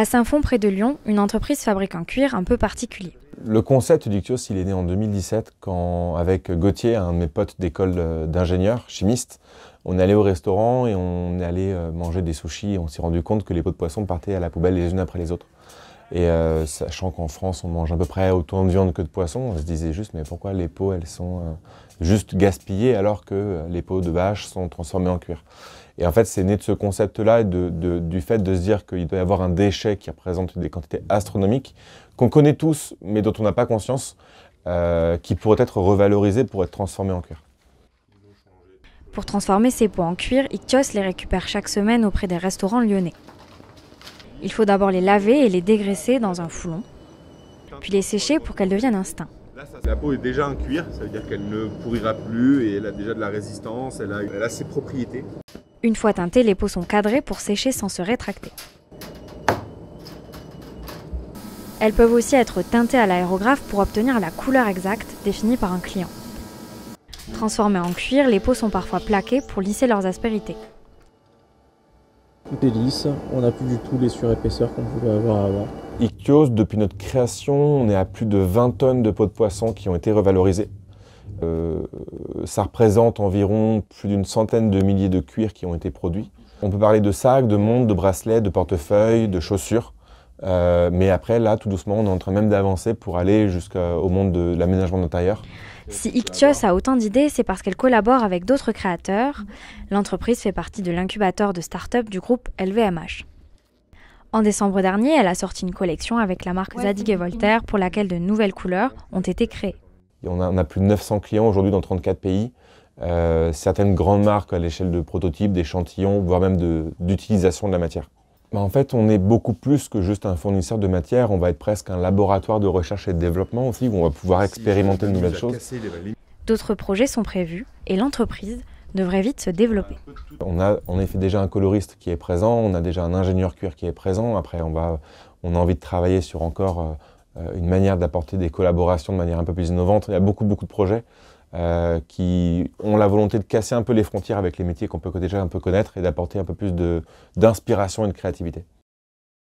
À Saint-Fond, près de Lyon, une entreprise fabrique un cuir un peu particulier. Le concept du il est né en 2017 quand, avec Gauthier, un de mes potes d'école euh, d'ingénieur, chimiste, on allait au restaurant et on est allé euh, manger des sushis et on s'est rendu compte que les pots de poisson partaient à la poubelle les unes après les autres. Et euh, sachant qu'en France, on mange à peu près autant de viande que de poisson, on se disait juste, mais pourquoi les peaux, elles sont euh, juste gaspillées alors que euh, les peaux de vache sont transformées en cuir Et en fait, c'est né de ce concept-là et du fait de se dire qu'il doit y avoir un déchet qui représente des quantités astronomiques qu'on connaît tous, mais dont on n'a pas conscience, qui pourrait être revalorisé pour être transformé en cuir. Pour transformer ces peaux en cuir, Ictios les récupère chaque semaine auprès des restaurants lyonnais. Il faut d'abord les laver et les dégraisser dans un foulon, puis les sécher pour qu'elles deviennent un la peau est déjà un cuir, ça veut dire qu'elle ne pourrira plus et elle a déjà de la résistance, elle a, elle a ses propriétés. Une fois teintées, les peaux sont cadrées pour sécher sans se rétracter. Elles peuvent aussi être teintées à l'aérographe pour obtenir la couleur exacte définie par un client. Transformées en cuir, les peaux sont parfois plaquées pour lisser leurs aspérités tout est lisse, on n'a plus du tout les surépaisseurs qu'on pouvait avoir avant. Ictios, depuis notre création, on est à plus de 20 tonnes de peaux de poisson qui ont été revalorisées. Euh, ça représente environ plus d'une centaine de milliers de cuirs qui ont été produits. On peut parler de sacs, de montres, de bracelets, de portefeuilles, de chaussures. Euh, mais après, là, tout doucement, on est en train même d'avancer pour aller jusqu'au monde de, l'aménagement d'intérieur. Si Ictios a autant d'idées, c'est parce qu'elle collabore avec d'autres créateurs. L'entreprise fait partie de l'incubateur de start-up du groupe LVMH. En décembre dernier, elle a sorti une collection avec la marque Zadig et Voltaire pour laquelle de nouvelles couleurs ont été créées. on, a, a plus de 900 clients aujourd'hui dans 34 pays. Euh, certaines grandes marques à l'échelle de prototypes, d'échantillons, voire même d'utilisation de la matière. Bah, en fait, on est beaucoup plus que juste un fournisseur de matières, On va être presque un laboratoire de recherche et de développement aussi, où on va pouvoir expérimenter de nouvelles choses. D'autres projets sont prévus et l'entreprise devrait vite se développer. On a en effet déjà un coloriste qui est présent, on a déjà un ingénieur cuir qui est présent. Après, on, va, on a envie de travailler sur encore euh, euh, une manière d'apporter des collaborations de manière un peu plus innovante. Il y a beaucoup, beaucoup de projets. Euh, qui ont la volonté de casser un peu les frontières avec les métiers qu'on peut déjà un peu connaître et d'apporter un peu plus d'inspiration et de créativité.